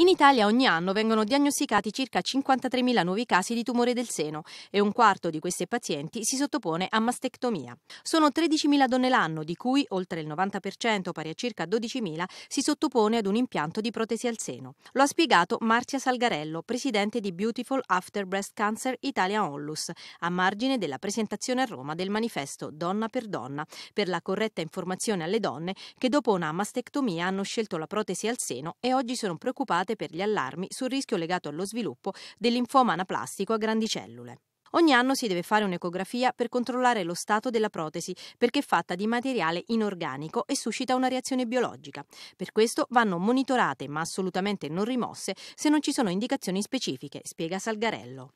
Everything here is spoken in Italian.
In Italia ogni anno vengono diagnosticati circa 53.000 nuovi casi di tumore del seno e un quarto di questi pazienti si sottopone a mastectomia. Sono 13.000 donne l'anno, di cui oltre il 90%, pari a circa 12.000, si sottopone ad un impianto di protesi al seno. Lo ha spiegato Marzia Salgarello, presidente di Beautiful After Breast Cancer Italia Onlus, a margine della presentazione a Roma del manifesto Donna per Donna per la corretta informazione alle donne che dopo una mastectomia hanno scelto la protesi al seno e oggi sono preoccupate utilizzate per gli allarmi sul rischio legato allo sviluppo dell'infoma anaplastico a grandi cellule. Ogni anno si deve fare un'ecografia per controllare lo stato della protesi perché è fatta di materiale inorganico e suscita una reazione biologica. Per questo vanno monitorate ma assolutamente non rimosse se non ci sono indicazioni specifiche, spiega Salgarello.